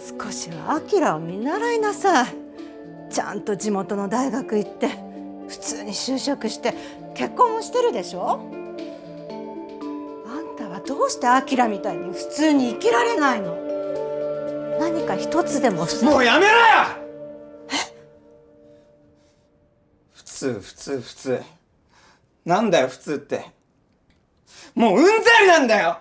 少しはアキラを見習いなさいちゃんと地元の大学行って普通に就職して結婚もしてるでしょあんたはどうしてアキラみたいに普通に生きられないの何か一つでももうやめろよ普通普通普通なんだよ普通ってもううんざりなんだよ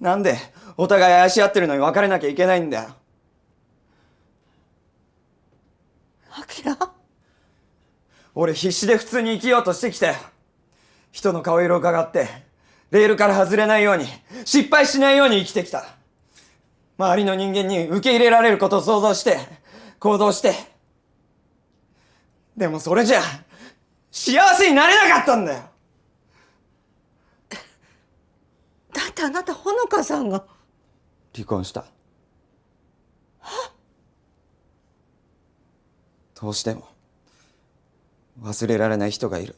なんでお互い愛し合ってるのに別れなきゃいけないんだよアキラ俺必死で普通に生きようとしてきたよ人の顔色を伺ってレールから外れないように失敗しないように生きてきた周りの人間に受け入れられることを想像して行動してでもそれじゃ幸せになれなかったんだよてあなたのかさんが離婚したどうしても忘れられない人がいる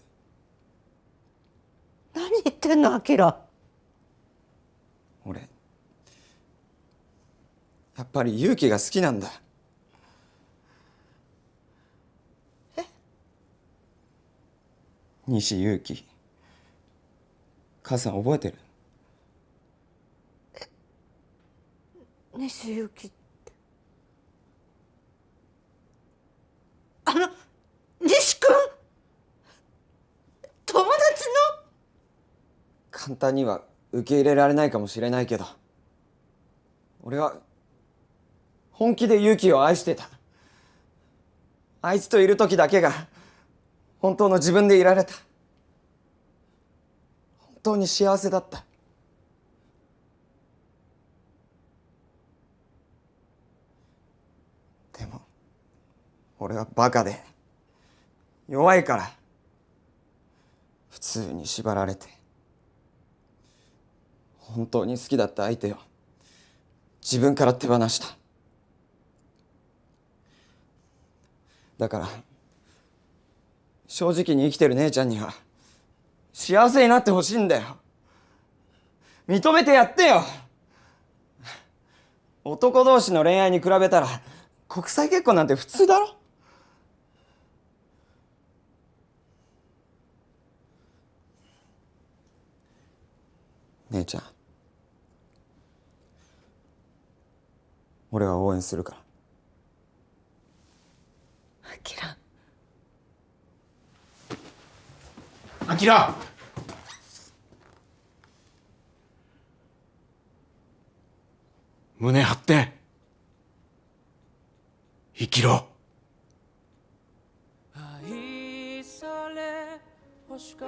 何言ってんのアキラ俺やっぱり勇気が好きなんだえ西勇気母さん覚えてるね周雪ってあの西君友達の簡単には受け入れられないかもしれないけど俺は本気で勇気を愛してたあいつといる時だけが本当の自分でいられた本当に幸せだった俺はバカで弱いから普通に縛られて本当に好きだった相手を自分から手放しただから正直に生きてる姉ちゃんには幸せになってほしいんだよ認めてやってよ男同士の恋愛に比べたら国際結婚なんて普通だろ姉ちゃん俺は応援するからあきらあきら胸張って生きろ愛され欲しか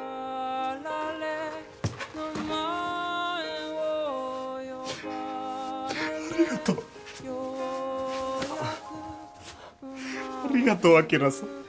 られありがとうありがとうアキラさん